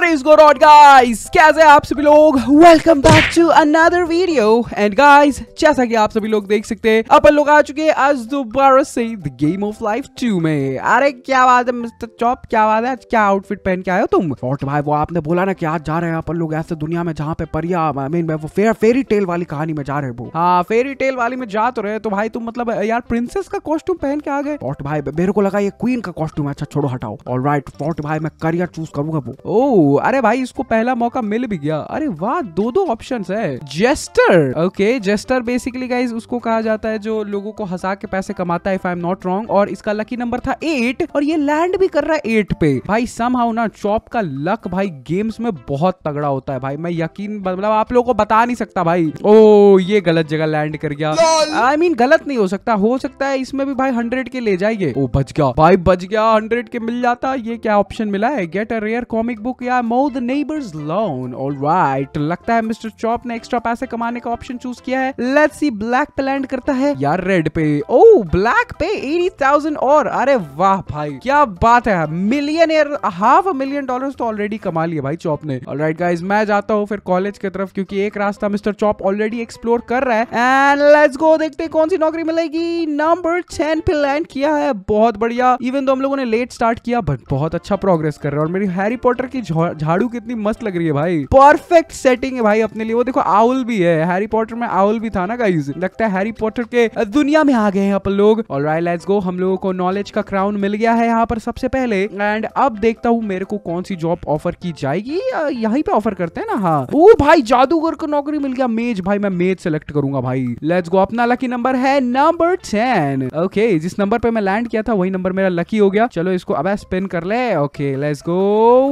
What is going on guys? कैसे आप सभी लोग welcome back to another video and guys जैसा कि आप सभी लोग देख सकते हैं अपन लोग आ चुके हैं आज दोबारा से the game of life two में अरे क्या बात है मिस्टर चॉप क्या बात है आज क्या आउटफिट पहन के आए हो तुम शॉर्ट भाई वो आपने बोला ना कि आज जा रहे हैं अपन लोग ऐसे दुनिया में जहाँ पे परिया आई मीन वो फेर, फेरी टेल वाली कहानी में जा रहे वो हाँ फेरी टेल वाली में जा तो रहे तो भाई तुम मतलब यार प्रिंसेस का कॉस्ट्यूम पहन के आ गए शॉर्ट भाई मेरे को लगा ये क्वीन का कॉस्ट्यूम अच्छा छोड़ो हटाओ और राइट फोर्ट भाई मैं करियर चूज करूंगा वो ओ अरे भाई इसको पहला मौका मिल भी गया अरे वाह दो दो ऑप्शन है jester okay jester basically guys उसको कहा जाता है जो लोगों को हंसा के पैसे कमाता है if I am not wrong और इसका लकी नंबर था एट और ये लैंड भी कर रहा है एट पे भाई सम हाउ ना चॉप का लक भाई गेम्स में बहुत तगड़ा होता है भाई मैं यकीन मतलब आप लोगों को बता नहीं सकता भाई ओ oh, ये गलत जगह लैंड कर गया आई मीन I mean, गलत नहीं हो सकता हो सकता है इसमें भी भाई हंड्रेड के ले जाइए ओ oh, बच गया भाई बच गया हंड्रेड के मिल जाता ये क्या ऑप्शन मिला है get a rare comic book या mow the neighbours lawn lawn. Right लगता है मिस्टर चॉप ने एक्स्ट्रा पैसे कमाने का ऑप्शन चूज किया है लेट्स सी ब्लैक पे लैंड करता है या रेड पे ओ ब्लैक पे एटी थाउजेंड और अरे वाह भाई क्या बात है million half a million dollar तो ऑलरेडी कमा लिया भाई चॉप ने ऑल राइट गाइज मैं जाता हूँ फिर कॉलेज की तरफ क्योंकि एक रास्ता मिस्टर चॉप ऑलरेडी एक्सप्लोर कर रहा है एंड लेट्स गो देखते कौन सी नौकरी मिलेगी नंबर टेन पे लैंड किया है बहुत बढ़िया इवन तो हम लोगों ने लेट स्टार्ट किया बट बहुत अच्छा प्रोग्रेस कर रहा है और मेरी हैरी पॉटर की झाड़ू कितनी मस्त लग रही है भाई परफेक्ट सेटिंग है भाई अपने लिए वो देखो आउल भी है हैरी पॉटर में आउल भी था ना गाइज लगता है हैरी पॉटर के दुनिया में आ गए हैं अपन लोग और राय लेट्स गो हम लोगों को नॉलेज का क्राउन मिल गया है यहाँ पर सबसे पहले एंड अब देखता हूँ मेरे को कौन सी जॉब ऑफर की जाएगी यहाँ पे ऑफर करते हैं ना हाँ ओ भाई जादूगर को नौकरी मिल गया मेज भाई मैं मेज सेलेक्ट करूंगा भाई लेट्स गो अपना लकी नंबर है नंबर टेन ओके जिस नंबर पे मैं लैंड किया था वही नंबर मेरा लकी हो गया चलो इसको अब स्पिन कर ले okay let's go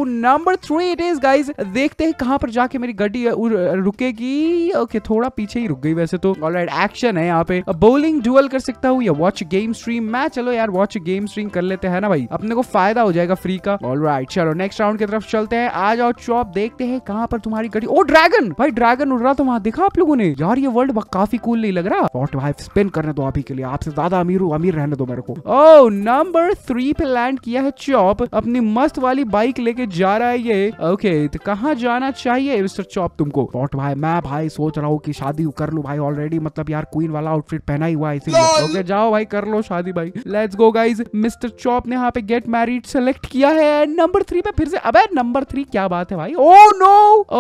number it is guys देखते हैं कहां पर जाके मेरी गड्डी रुकेगी ओके थोड़ा पीछे ही रुक गई वैसे तो ऑलराइट एक्शन है यहाँ पे बोलिंग डुअल कर सकता हूँ या वॉच गेम स्ट्रीम मैं चलो यार वॉच गेम स्ट्रीम कर लेते हैं ना भाई अपने को फायदा हो जाएगा फ्री का ऑलराइट चलो नेक्स्ट राउंड की तरफ चलते हैं आ जाओ चॉप देखते हैं कहाँ पर तुम्हारी गड्डी ओ oh, ड्रैगन भाई ड्रैगन उड़ रहा था वहां देखा आप लोगों ने यार ये वर्ल्ड काफी कूल नहीं लग रहा वॉट वाइफ स्पिन करने दो आप ही के लिए आपसे ज्यादा अमीर हूँ अमीर रहने दो मेरे को ओ नंबर थ्री पे लैंड किया है चॉप अपनी मस्त वाली बाइक लेके जा रहा है ये ओके तो कहाँ जाना चाहिए मिस्टर चॉप तुमको बॉट भाई मैं भाई सोच रहा हूँ की शादी कर लू भाई ऑलरेडी मतलब यार क्वीन वाला आउटफिट पहना ही हुआ इसीलिए ओके जाओ भाई कर लो शादी भाई let's go guys mister Chop ने यहाँ पे गेट मैरिड सेलेक्ट किया है नंबर थ्री पे फिर से अब नंबर थ्री क्या बात है भाई oh no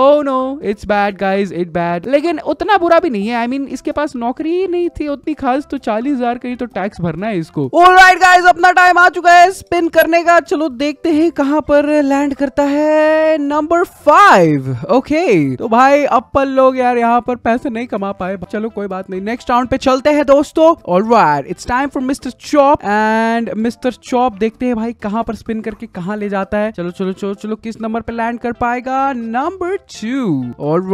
oh no it's bad guys it bad लेकिन उतना बुरा भी नहीं है आई I मीन mean, इसके पास नौकरी ही नहीं थी उतनी खास तो चालीस हजार का ही तो टैक्स भरना है इसको ऑलराइट गाइज अपना टाइम आ चुका है स्पिन करने का चलो देखते हैं कहां पर लैंड करता है है नंबर फाइव ओके तो भाई अपल लोग यार यहाँ पर पैसे नहीं कमा पाए चलो कोई बात नहीं नेक्स्ट राउंड पे चलते हैं दोस्तों और it's time for mister Chop and mister Chop देखते हैं भाई कहाँ पर स्पिन करके कहाँ ले जाता है चलो चलो चलो चलो किस नंबर पे लैंड कर पाएगा नंबर टू और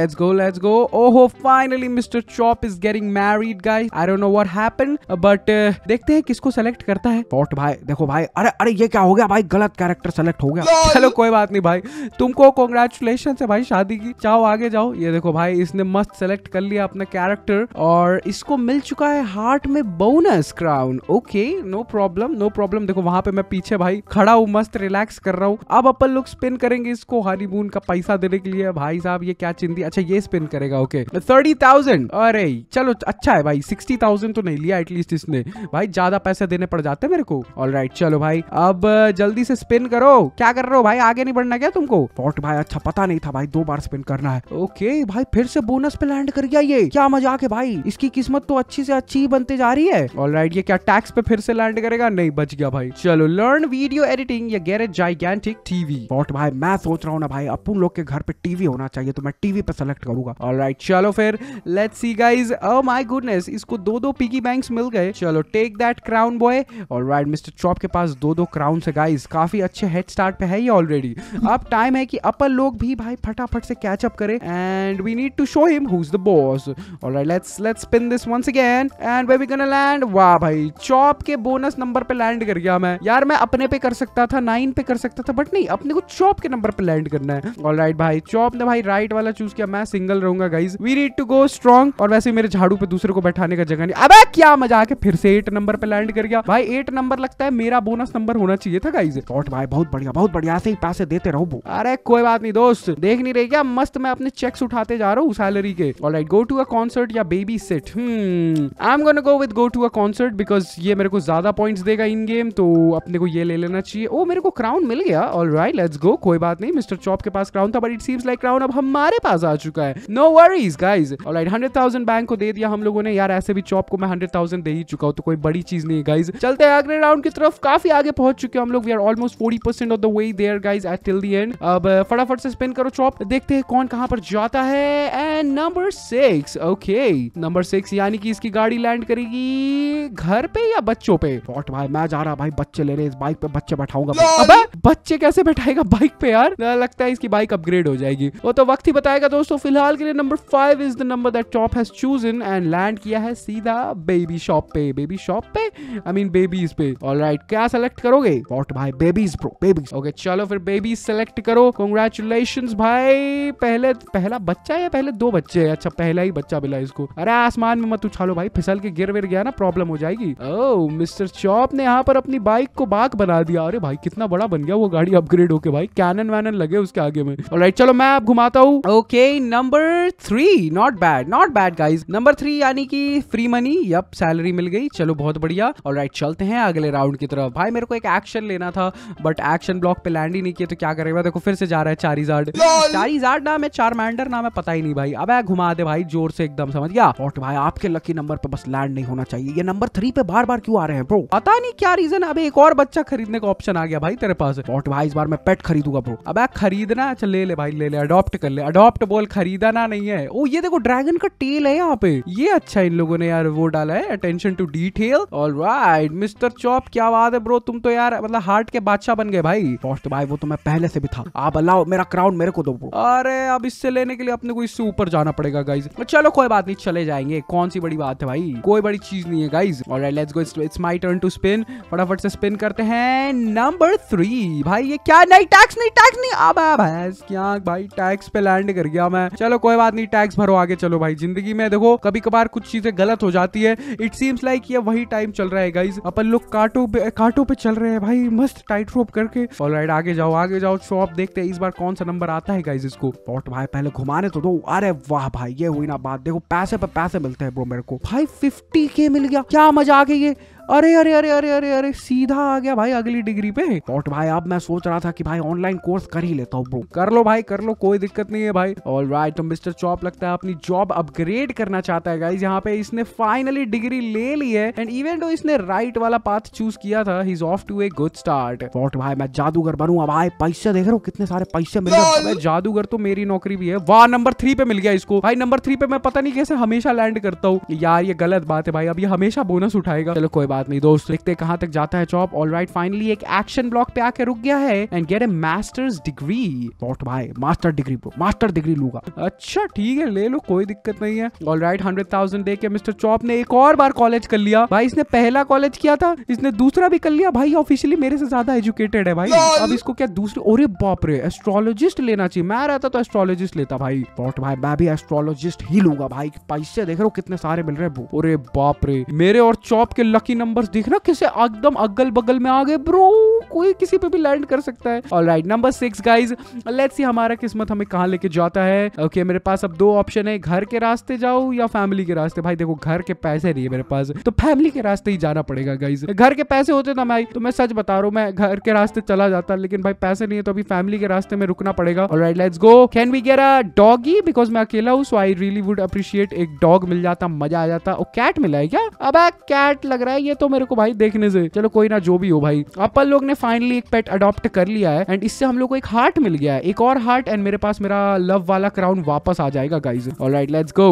लेट्स गो लेट्स गो ओहो finally mister Chop is getting married guys I don't know what happen but देखते हैं किसको सेलेक्ट करता है पॉट भाई देखो भाई अरे अरे ये क्या हो गया भाई गलत कैरेक्टर सेलेक्ट हो गया चलो कोई बात नहीं नहीं भाई तुमको कॉन्ग्रेचुलेशन है भाई शादी की चाहो आगे जाओ ये देखो भाई इसने मस्त सेलेक्ट कर लिया अपना कैरेक्टर और इसको मिल चुका है हार्ट में bonus crown okay no problem no problem देखो वहां पे मैं पीछे भाई खड़ा हूँ मस्त रिलैक्स कर रहा हूँ अब अपन लोग स्पिन करेंगे इसको हनीमून का पैसा देने के लिए भाई साहब ये क्या चिंदी अच्छा ये स्पिन करेगा ओके थर्टी थाउजेंड अरे चलो अच्छा है भाई सिक्सटी थाउजेंड तो नहीं लिया एटलीस्ट इसने भाई ज्यादा पैसे देने पड़ जाते मेरे को ऑल चलो भाई अब जल्दी से स्पिन करो क्या कर रहे हो भाई आगे नहीं करना क्या तुमको फोर्ट भाई अच्छा पता नहीं था भाई दो बार स्पिन करना है ओके भाई फिर से बोनस पे लैंड कर गया ये क्या मजाक है भाई इसकी किस्मत तो अच्छी से अच्छी ही बनते जा रही है ऑल राइट ये क्या टैक्स पे फिर से लैंड करेगा नहीं बच गया भाई चलो लर्न वीडियो एडिटिंग या गैरेज जाइगेंटिक टीवी फोर्ट भाई मैं सोच रहा हूँ ना भाई अपन लोग के घर पे टीवी होना चाहिए तो मैं टीवी पे सेलेक्ट करूंगा ऑल राइट चलो फिर let's see guys oh my goodness इसको दो दो पिगी बैंक मिल गए चलो take that crown boy all right mister Chop के पास दो दो क्राउन है गाइज काफी अच्छे हेड स्टार्ट पे है ये ऑलरेडी अब टाइम है कि अपन लोग भी भाई फटाफट से कैच अप करें and we need to show him who is the boss alright let's let's spin this once again and where we gonna land वाह भाई चॉप के बोनस नंबर पे लैंड कर गया मैं यार मैं अपने पे कर सकता था नाइन पे कर सकता था बट नहीं अपने को चॉप के नंबर पे लैंड करना है ऑलराइट भाई चॉप ने भाई राइट वाला चूज किया मैं सिंगल रहूंगा guys we need to go strong और वैसे मेरे झाड़ू पे दूसरे को बैठाने का जगह नहीं अबे क्या मजा आके फिर से एट नंबर पे लैंड कर गया भाई एट नंबर लगता है मेरा बोनस नंबर होना चाहिए था गाइस शॉट भाई बहुत बढ़िया बहुत बढ़िया ऐसे ही पैसे दे देते रहो बो अरे कोई बात नहीं दोस्त देख नहीं रही क्या मस्त मैं अपने चेक्स उठाते जा रहा हूँ सैलरी के और गो टू अ कॉन्सर्ट या babysit I am gonna go with go to a concert because ये मेरे को ज्यादा पॉइंट्स देगा इन गेम तो अपने को ये ले लेना चाहिए ओ मेरे को क्राउन मिल गया ऑल राइट लेट्स गो कोई बात नहीं मिस्टर चॉप के पास क्राउन था but it seems like crown अब हमारे पास आ चुका है no worries guys all right hundred thousand bank को दे दिया हम लोगों ने यार ऐसे भी चॉप को मैं हंड्रेड थाउजेंड दे ही चुका हूँ तो कोई बड़ी चीज नहीं है गाइज चलते हैं अगले राउंड की तरफ काफी आगे पहुंच चुके हम लोग we are almost forty percent of the way there guys eight till the end अब फटाफट से स्पिन करो चॉप देखते हैं कौन कहां पर जाता है and number six okay number six यानी कि इसकी गाड़ी लैंड करेगी घर पे या बच्चों पे वॉट भाई मैं जा रहा भाई बच्चे ले रहे इस बाइक पे बच्चे बैठाऊंगा अब बच्चे कैसे बैठाएगा बाइक पे यार लगता है इसकी बाइक अपग्रेड हो जाएगी वो तो वक्त ही बताएगा दोस्तों फिलहाल के लिए number five is the number that top has chosen and land किया है सीधा बेबी शॉप पे बेबी शॉप पे आई मीन बेबीज पे ऑलराइट क्या सेलेक्ट करोगे वॉट भाई बेबीज ब्रो बेबीज ओके चलो फिर बेबी सेलेक्ट करो कॉन्ग्रेचुलेशन भाई पहले पहला बच्चा या पहले दो बच्चे है अच्छा पहला ही बच्चा मिला इसको अरे आसमान में मत उछालो भाई फिसल के गिर विर गया ना प्रॉब्लम हो जाएगी ओ मिस्टर चौप ने यहाँ पर अपनी बाइक को बाघ बना दिया अरे भाई कितना बड़ा बन गया वो गाड़ी अपग्रेड होके भाई कैनन वैनन लगे उसके आगे में राइट चलो मैं आप घुमाता हूँ okay number three not bad not bad guys number three यानी कि फ्री मनी यप सैलरी मिल गई चलो बहुत बढ़िया और राइट चलते हैं अगले राउंड की तरफ भाई मेरे को एक एक्शन लेना था बट एक्शन ब्लॉक पे लैंड ही नहीं किया तो क्या क्या कर करेगा देखो फिर से जा रहा है चारीजार्ड चारीजार्ड नाम है चारमैंडर नाम है पता ही नहीं भाई अब घुमा दे भाई जोर से एकदम समझ गया फोर्ट भाई आपके लकी नंबर पे बस लैंड नहीं होना चाहिए ये नंबर थ्री पे बार बार क्यों आ रहे हैं ब्रो पता नहीं क्या रीजन है अब एक और बच्चा खरीदने का ऑप्शन आ गया भाई तेरे पास फोर्ट भाई इस बार मैं पेट खरीदूंगा ब्रो अब खरीदना अच्छा ले ले भाई ले ले अडोप्ट कर ले अडोप्ट बोल खरीदना नहीं है ओ ये देखो ड्रैगन का टेल है यहाँ पे ये अच्छा इन लोगों ने यार वो डाला है attention to detail all right mister Chop क्या बात है ब्रो तुम तो यार मतलब हार्ट के बादशाह बन गए भाई भाई वो तो मैं पहले से भी था आप अलाओ मेरा क्राउन मेरे को दो अरे अब इससे लेने के लिए अपने को इससे ऊपर जाना पड़ेगा गाइज चलो कोई बात नहीं चले जाएंगे कौन सी बड़ी बात है भाई कोई बड़ी चीज नहीं है गाइज और let's go it's my turn to spin फटाफट से स्पिन करते हैं नंबर थ्री भाई ये क्या नहीं टैक्स नहीं टैक्स नहीं अब भैंस क्या भाई टैक्स पे लैंड कर गया मैं चलो कोई बात नहीं टैक्स भरो आगे चलो भाई जिंदगी में देखो कभी कभार कुछ चीजें गलत हो जाती है इट सीम्स लाइक ये वही टाइम चल रहा है गाइज अपन लोग कांटो पे कांटो पे चल रहे हैं भाई मस्त टाइट रोप करके ऑलराइट आगे जाओ आगे जाओ जाओ शॉप देखते हैं इस बार कौन सा नंबर आता है गाइज इसको पॉट भाई पहले घुमाने तो दो अरे वाह भाई ये हुई ना बात देखो पैसे पे पैसे मिलते हैं ब्रो मेरे को भाई फिफ्टी के मिल गया क्या मजा आ गई ये अरे अरे अरे अरे अरे अरे सीधा आ गया भाई अगली डिग्री पे नोट भाई अब मैं सोच रहा था कि भाई ऑनलाइन कोर्स कर ही लेता हूँ कर लो भाई कर लो कोई दिक्कत नहीं है भाई और राइट तो मिस्टर चॉप लगता है अपनी जॉब अपग्रेड करना चाहता है गाइज यहाँ पे इसने फाइनली डिग्री ले ली है एंड इवन डो इसने राइट वाला पाथ चूज किया था he is off to a good start note भाई मैं जादूगर बनूंगा भाई पैसे देख रहा हूँ कितने सारे पैसे मिल रहे जादूगर तो मेरी नौकरी भी है वाह नंबर थ्री पे मिल गया इसको भाई नंबर थ्री पे मैं पता नहीं कैसे हमेशा लैंड करता हूँ यार ये गलत बात है भाई अब ये हमेशा बोनस उठाएगा चलो कोई बात बात नहीं दोस्त देखते कहाँ तक जाता है चॉप ऑल राइट फाइनली एक एक्शन ब्लॉक पे आके रुक गया है and get a master's degree not buy master degree bro master degree लूंगा अच्छा ठीक है ले लो कोई दिक्कत नहीं है ऑल राइट हंड्रेड थाउजेंड दे के मिस्टर चॉप ने एक और बार कॉलेज कर लिया भाई इसने पहला कॉलेज किया था इसने दूसरा भी कर लिया भाई ऑफिशियली मेरे से ज्यादा एजुकेटेड है भाई अब इसको क्या दूसरे अरे बाप रे एस्ट्रोलॉजिस्ट लेना चाहिए मैं रहता तो एस्ट्रोलॉजिस्ट लेता भाई बॉट भाई मैं भी एस्ट्रोलॉजिस्ट ही लूंगा भाई पैसे देख रहे हो कितने सारे मिल रहे हैं अरे बाप रे मेरे और चॉप के लकी नंबर नंबर्स देख रहा किसे एकदम अगल बगल में आ गए ब्रो कोई किसी पे भी लैंड कर सकता है all right number six guys let see हमारा किस्मत हमें कहाँ लेके जाता है ओके okay, मेरे पास अब दो ऑप्शन है घर के रास्ते जाओ या फैमिली के रास्ते भाई देखो घर के पैसे नहीं है मेरे पास तो फैमिली के रास्ते ही जाना पड़ेगा गाइज घर के पैसे होते ना भाई तो मैं सच बता रहा हूँ मैं घर के रास्ते चला जाता लेकिन भाई पैसे नहीं है तो अभी फैमिली के रास्ते में रुकना पड़ेगा all right let's go can we get a doggy because मैं अकेला हूँ so I really would appreciate एक डॉग मिल जाता मजा आ जाता और कैट मिला है क्या अब कैट लग रहा है ये तो मेरे को भाई देखने से चलो कोई ना जो भी हो भाई अपन लोग ने फाइनली एक पेट अडॉप्ट कर लिया है एंड इससे हम लोग को एक हार्ट मिल गया है एक और हार्ट एंड मेरे पास मेरा लव वाला क्राउन वापस आ जाएगा guys all right let's go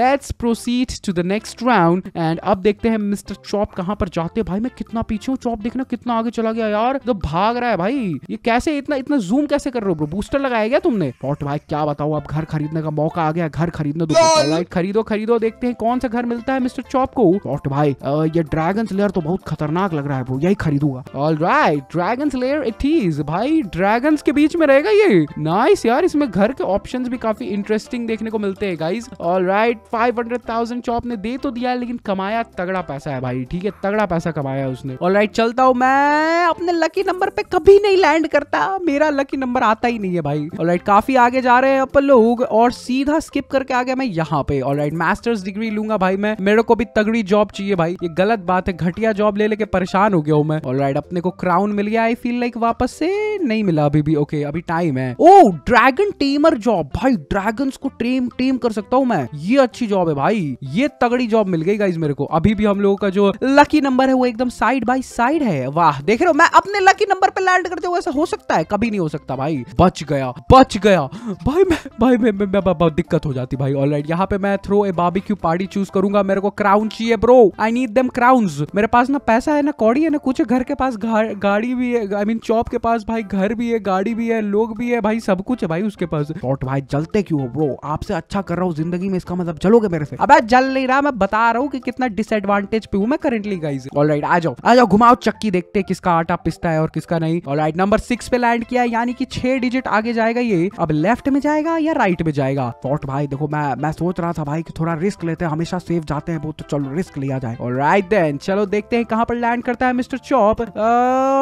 let's proceed to the next round and अब देखते हैं मिस्टर चॉप कहां पर जाते हैं भाई मैं कितना पीछे हूँ चॉप देखना कितना आगे चला गया यार तो भाग रहा है भाई ये कैसे इतना इतना जूम कैसे कर रहे हो ब्रो बूस्टर लगाया गया तुमने पॉट भाई क्या बताओ अब घर खरीदने का मौका आ गया घर खरीदने दो राइट खरीदो खरीदो देखते हैं कौन सा घर मिलता है मिस्टर चॉप को पॉट भाई ये ड्रैगन लेयर तो बहुत खतरनाक लग रहा है ब्रो यही खरीदूंगा ऑल राइट भाई ड्रैगन स्लेयर इट इज भाई ड्रैगन के बीच में रहेगा ये नाइस यार इसमें घर के ऑप्शन भी काफी इंटरेस्टिंग देखने को मिलते हैं guys all right five hundred Chop ने दे तो दिया लेकिन कमाया तगड़ा पैसा है भाई ठीक है तगड़ा पैसा कमाया उसने ऑल राइट चलता हूँ मैं अपने लकी नंबर पे कभी नहीं लैंड करता मेरा लकी नंबर आता ही नहीं है भाई ऑल राइट काफी आगे जा रहे हैं अपन लोग और सीधा स्किप करके आ गया मैं यहाँ पे ऑल राइट मास्टर्स डिग्री लूंगा भाई मैं मेरे को भी तगड़ी जॉब चाहिए भाई ये गलत बात है घटिया जॉब ले लेके परेशान हो गया हूँ मैं ऑल राइट अपने को क्राउन क्राउन मिल गया आई फील लाइक वापस से नहीं मिला अभी भी ओके okay, अभी टाइम है ओ ड्रैगन टेमर जॉब भाई ड्रैगन को टेम टेम कर सकता हूँ मैं ये अच्छी जॉब है भाई ये तगड़ी जॉब मिल गई गाइज मेरे को अभी भी हम लोगों का जो लकी नंबर है वो एकदम साइड बाई साइड है वाह देख रहे हो मैं अपने लकी नंबर पे लैंड करते हुए ऐसा हो सकता है कभी नहीं हो सकता भाई बच गया बच गया भाई मैं भाई मैं, मैं, मैं, मैं दिक्कत हो जाती भाई ऑल राइट यहाँ पे मैं throw a barbecue party choose करूंगा मेरे को क्राउन चाहिए bro I need them crown मेरे पास ना पैसा है ना कौड़ी है ना कुछ घर के पास गा, गाड़ी भी है आई मीन चौप के पास भाई घर भी है गाड़ी भी है लोग भी है भाई सब कुछ है भाई उसके पास शॉर्ट भाई जलते क्यों हो ब्रो आपसे अच्छा कर रहा हूँ जिंदगी में इसका मतलब जलोगे मेरे से अब जल नहीं रहा मैं बता रहा हूँ कि कितना डिसएडवांटेज पे हूँ मैं करेंटली गाइज ऑल राइट आ जाओ आ जाओ घुमाओ चक्की देखते हैं किसका आटा पिस्ता है और किसका नहीं ऑल राइट नंबर सिक्स पे लैंड किया यानी कि छह डिजिट आगे जाएगा ये अब लेफ्ट में जाएगा या राइट में जाएगा शॉर्ट भाई देखो मैं मैं सोच रहा था भाई कि थोड़ा रिस्क लेते हैं हमेशा सेफ जाते हैं वो तो चलो रिस्क लिया जाए ऑल राइट देन चलो देखते हैं कहाँ पर लैंड करता है मिस्टर चौप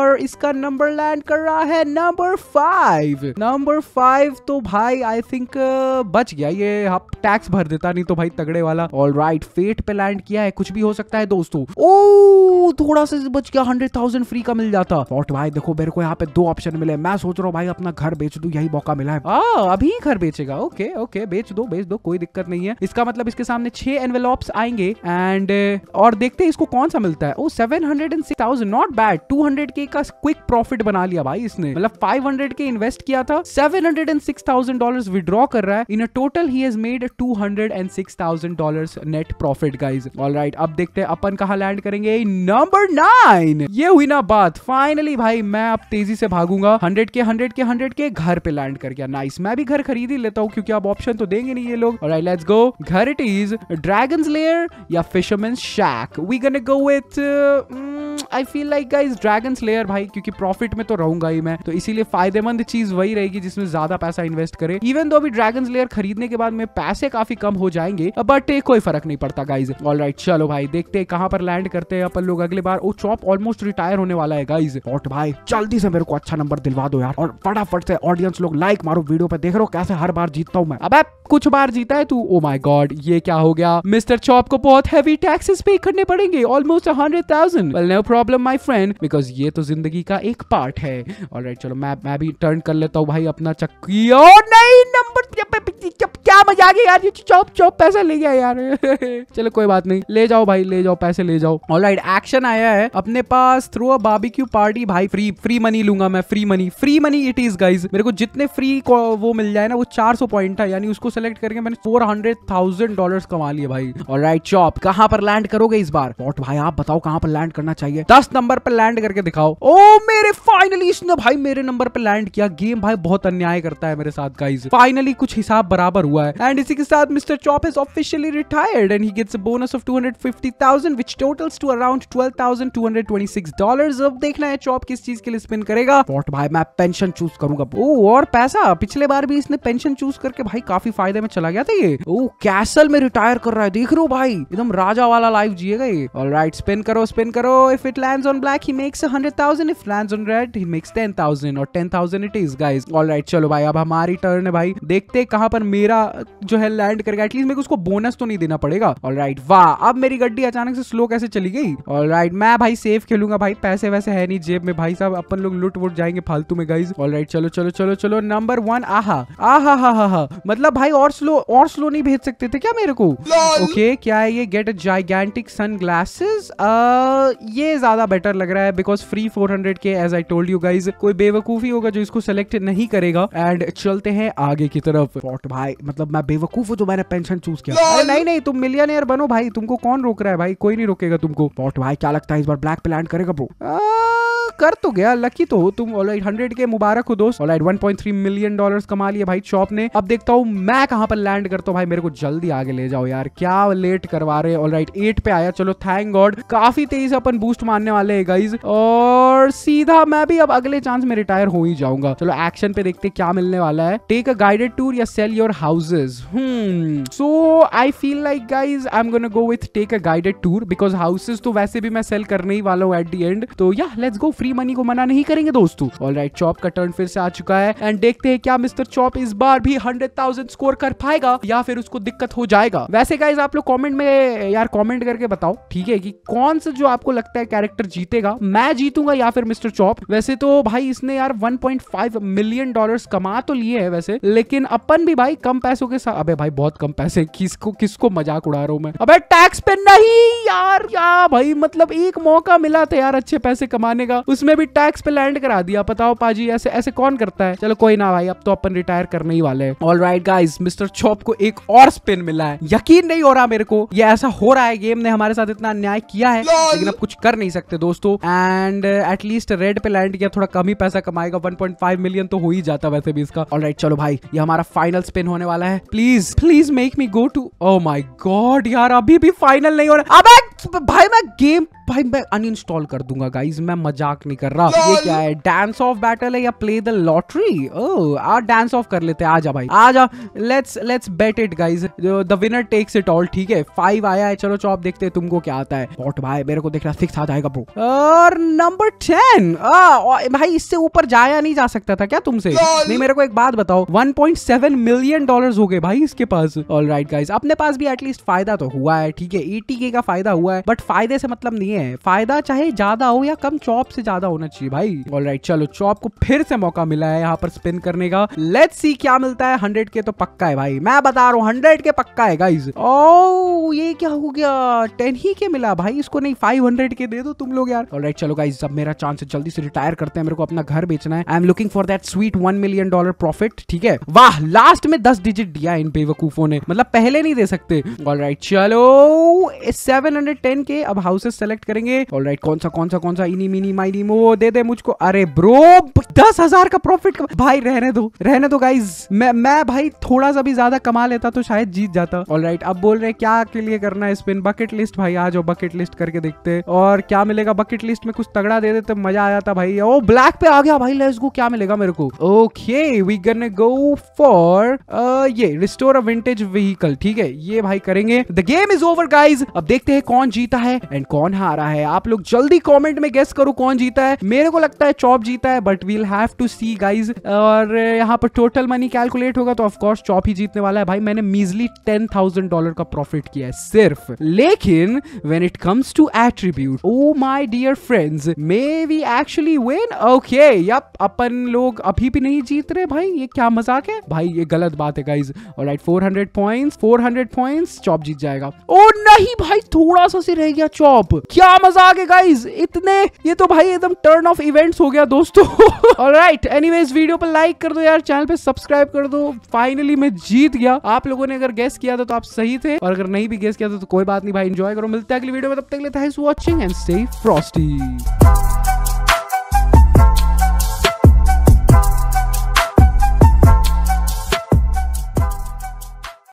और इसका नंबर लैंड कर रहा है नंबर फाइव नंबर फाइव तो भाई आई थिंक बच गया ये आप टैक्स भर देता नहीं तो भाई तगड़े वाला ऑल राइट फेट पे लैंड किया है कुछ भी हो सकता है दोस्तों ओ थोड़ा सा बच गया हंड्रेड थाउजेंड फ्री का मिल जाता फॉट भाई देखो मेरे को यहाँ पे दो ऑप्शन मिले मैं सोच रहा हूँ भाई अपना घर बेच दू यही मौका मिला है आ, अभी घर बेचेगा ओके ओके बेच दो बेच दो कोई दिक्कत नहीं है इसका मतलब इसके सामने छह एनवेलॉप्स आएंगे एंड और देखते हैं इसको कौन सा मिलता है oh seven hundred and six thousand not bad two hundred के का क्विक प्रॉफिट बना लिया भाई इसने मतलब 500 के इन्वेस्ट किया था 706,000 डॉलर्स विड्रॉ कर रहा है in total he has made 206,000 dollars net profit guys alright अब देखते हैं अपन कहां लैंड करेंगे नंबर 9 ये हुई ना बात फाइनली भाई मैं अब तेजी से भागूंगा 100 के 100 के 100 के घर पे लैंड कर गया नाइस मैं भी घर खरीद ही लेता हूँ क्योंकि अब ऑप्शन तो देंगे नहीं ये लोग ऑलराइट लेट्स गो घर इट इज ड्रैगन्स लेयर या fisherman shack we gonna go with I feel like guys dragon slayer भाई क्योंकि प्रॉफिट में तो रहूंगा ही मैं तो इसीलिए फायदेमंद चीज वही रहेगी जिसमें ज्यादा पैसा इन्वेस्ट करे इवन दो अभी ड्रैगन स्लेयर खरीदने के बाद में पैसे काफी कम हो जाएंगे बट कोई फर्क नहीं पड़ता गाइज ऑल राइट चलो भाई देखते हैं कहाँ पर लैंड करते हैं अपन लोग अगले बार वो चॉप ऑलमोस्ट रिटायर होने वाला है गाइज और भाई जल्दी से मेरे को अच्छा नंबर दिलवा दो यार और फटाफट से ऑडियंस लोग लाइक मारो वीडियो पे देख रहे हो कैसे हर बार जीतता हूँ मैं अब कुछ बार जीता है तू ओ माई गॉड ये क्या हो गया मिस्टर चॉप को बहुत हैवी टैक्सेस पे करने पड़ेंगे almost hundred thousand no problem problem my friend because ये तो जिंदगी का एक पार्ट है और राइट चलो मैं मैं भी टर्न कर लेता हूँ भाई अपना चक्की और नहीं नंबर क्या मजा आ गया यार तो चौप चौप पैसे ले गया यार चलो कोई बात नहीं ले जाओ भाई ले जाओ पैसे ले जाओ ऑल राइट एक्शन आया है अपने पास थ्रू अ बारबेक्यू पार्टी भाई फ्री फ्री मनी लूंगा मैं free money free money it is guys मेरे को जितने फ्री वो मिल जाए ना वो 400 पॉइंट था यानी उसको सेलेक्ट करके मैंने फोर हंड्रेड थाउजेंड डॉलर कमा लिए भाई ऑल राइट चौप कहाँ पर लैंड करोगे इस बार वॉट भाई आप बताओ कहाँ पर लैंड करना चाहिए दस नंबर पर लैंड करके दिखाओ ओ oh, मेरे फाइनली इसने भाई मेरे नंबर पर लैंड किया गेम भाई बहुत अन्याय करता है मेरे साथ गाइज फाइनली कुछ हिसाब बराबर हुआ हुआ है एंड इसी के साथ mister Chop is officially retired and he gets a bonus of 250000 which totals to around 12226 dollars अब देखना है चॉप किस चीज के लिए स्पिन करेगा पॉट भाई मैं पेंशन चूज करूंगा ओ और पैसा पिछले बार भी इसने पेंशन चूज करके भाई काफी फायदे में चला गया था ये ओ कैसल में रिटायर कर रहा है देख रहे भाई एकदम राजा वाला लाइफ जिएगा ये ऑलराइट स्पिन करो स्पिन करो if it lands on black he makes 100000 if lands on red he makes 10000 और 10000 इट इज गाइस ऑलराइट चलो भाई अब हमारी टर्न है भाई देखते हैं कहां पर मेरा जो है लैंड करके एटलीस्ट मेरे को उसको बोनस तो नहीं देना पड़ेगा ऑल राइट वाह अब मेरी गड्डी अचानक से स्लो कैसे चली गई ऑल राइट मैं भाई सेफ खेलूंगा भाई पैसे वैसे है नहीं जेब में भाई साहब अपन लोग लुट वुट जाएंगे फालतू में गाइज ऑल राइट चलो चलो चलो चलो नंबर वन आहा आहा हा हा हा मतलब भाई और स्लो और स्लो नहीं भेज सकते थे क्या मेरे को ओके क्या है ये get a gigantic sunglasses ये ज्यादा बेटर लग रहा है बिकॉज फ्री फोर हंड्रेड के as I told you guys कोई बेवकूफी होगा जो इसको सेलेक्ट नहीं करेगा एंड चलते हैं आगे की तरफ भाई मतलब मतलब मैं बेवकूफ हूँ जो मैंने पेंशन चूज किया नहीं नहीं तुम मिलियनियर बनो भाई तुमको कौन रोक रहा है भाई कोई नहीं रोकेगा तुमको पॉट भाई क्या लगता है इस बार ब्लैक प्लान करेगा ब्रो कर तो गया लकी तो हो तुम ऑल राइट हंड्रेड के मुबारक हो दोस्त alright one point three million dollar कमा लिया भाई चॉप ने अब देखता हूँ मैं कहाँ पर लैंड करता हूँ भाई मेरे को जल्दी आगे ले जाओ यार क्या लेट करवा रहे ऑल राइट एट पे आया चलो थैंक गॉड काफी तेज अपन बूस्ट मारने वाले है गाइज और सीधा मैं भी अब अगले चांस में रिटायर हो ही जाऊंगा चलो एक्शन पे देखते क्या मिलने वाला है टेक अ गाइडेड टूर या sell your houses so I feel like guys I am gonna go with take a guided tour because houses तो वैसे भी मैं सेल करने ही वाला हूँ एट दी एंड तो या let's go free free money को मना नहीं करेंगे दोस्तों ऑल राइट चॉप का टर्न फिर से आ चुका है एंड देखते हैं क्या मिस्टर चॉप इस बार भी हंड्रेड थाउजेंड स्कोर कर पाएगा या फिर उसको दिक्कत हो जाएगा वैसे गाइज आप लोग कॉमेंट में यार कॉमेंट करके बताओ ठीक है की कौन सा जो आपको लगता है कैरेक्टर जीतेगा मैं जीतूंगा या फिर मिस्टर चॉप वैसे तो भाई इसने यार वन मिलियन डॉलर कमा तो लिए है वैसे लेकिन अपन भी भाई कम पैसों के साथ अबे भाई बहुत कम पैसे किसको किसको मजाक उड़ा रहा हूं मैं अबे टैक्स पे नहीं यार या भाई मतलब एक मौका मिला था यार अच्छे पैसे कमाने का उसमें भी टैक्स पे लैंड करा दिया बताओ पाजी ऐसे ऐसे कौन करता है चलो कोई ना भाई अब तो अपन रिटायर करने ही वाले हैं all right guys mister Chop को एक और स्पिन मिला है यकीन नहीं हो रहा मेरे को ये ऐसा हो रहा है गेम ने हमारे साथ इतना अन्याय किया है लेकिन अब कुछ कर नहीं सकते दोस्तों एंड एटलीस्ट रेड पे लैंड किया थोड़ा कम ही पैसा कमाएगा 1.5 मिलियन तो हो ही जाता वैसे भी इसका ऑल राइट चलो भाई ये हमारा फाइनल स्पिन होने वाला है please please make me go to oh my god यार अभी भी फाइनल नहीं हो रहा अब भाई मैं गेम भाई मैं अनइंस्टॉल कर दूंगा गाइज मैं मजाक नहीं कर रहा ये क्या है डांस ऑफ बैटल है या play the lottery dance off कर लेते हैं आजा भाई जा let's let's bet it guys the winner takes it all ठीक है फाइव आया है चलो चौप देखते हैं तुमको क्या आता है बॉट भाई मेरे को रहा सिक्स आ जाएगा ब्रो और नंबर टेन भाई इससे ऊपर जाया नहीं जा सकता था क्या तुमसे नहीं मेरे को एक बात बताओ 1.7 मिलियन डॉलर्स हो गए भाई इसके पास ऑल राइट गाइज अपने पास भी एटलीस्ट फायदा तो हुआ है ठीक है एटी e का फायदा हुआ है बट फायदे से मतलब नहीं नहीं है फायदा चाहे ज्यादा हो या कम चॉप से ज्यादा होना चाहिए भाई ऑल right, चलो चॉप को फिर से मौका मिला है यहाँ पर स्पिन करने का लेट सी क्या मिलता है हंड्रेड के तो पक्का है भाई मैं बता रहा हूँ हंड्रेड के पक्का है गाइज ओ oh, ये क्या हो गया टेन ही के मिला भाई इसको नहीं फाइव हंड्रेड के दे दो तुम लोग यार ऑलराइट चलो गाइज अब मेरा चांस है जल्दी से रिटायर करते हैं मेरे को अपना घर बेचना है I am looking for that sweet one million dollar profit ठीक है वाह लास्ट में दस डिजिट दिया इन बेवकूफों ने मतलब पहले नहीं दे सकते ऑल right, चलो सेवन हंड्रेड टेन के अब हाउसेस सेलेक्ट कलेक्ट करेंगे ऑल right, कौन सा कौन सा कौन सा इनी मिनी माइनी मो दे दे मुझको अरे ब्रो दस हजार का प्रॉफिट भाई रहने दो रहने दो गाइज मैं मैं भाई थोड़ा सा भी ज्यादा कमा लेता तो शायद जीत जाता ऑल right, अब बोल रहे क्या के लिए करना है स्पिन बकेट लिस्ट भाई आ जाओ बकेट लिस्ट करके देखते और क्या मिलेगा बकेट लिस्ट में कुछ तगड़ा दे देते मजा आ जाता भाई ओ ब्लैक पे आ गया भाई लेट्स गो क्या मिलेगा मेरे को okay we gonna go for ये रिस्टोर अ विंटेज व्हीकल ठीक है ये भाई करेंगे the game is over guys अब देखते हैं कौन जीता है एंड कौन हार आ रहा है आप लोग जल्दी कॉमेंट में गेस करो कौन जीता है मेरे को लगता है चॉप जीता है but we'll have to see guys और यहाँ पर टोटल मनी कैलकुलेट होगा तो ऑफकोर्स चॉप ही जीतने वाला है भाई मैंने मीजली टेन थाउजेंड डॉलर का प्रॉफिट किया है सिर्फ लेकिन when it comes to attribute oh my dear friends may we actually when okay yup अपन लोग अभी भी नहीं जीत रहे भाई ये क्या मजाक है भाई ये गलत बात है guys all right four hundred point four hundred point Chop जीत जाएगा ओ नहीं भाई थोड़ा सा से रह गया चॉप क्या क्या मजा आ गया इतने ये तो भाई एकदम टर्न ऑफ इवेंट्स हो गया दोस्तों राइट एनीवेज वीडियो पर लाइक कर दो यार चैनल पे सब्सक्राइब कर दो फाइनली मैं जीत गया आप लोगों ने अगर गेस किया था तो आप सही थे और अगर नहीं भी गेस किया था तो कोई बात नहीं भाई एंजॉय करो मिलते हैं अगली वीडियो में तब तक लेता है वॉचिंग एंड स्टे फ्रॉस्टी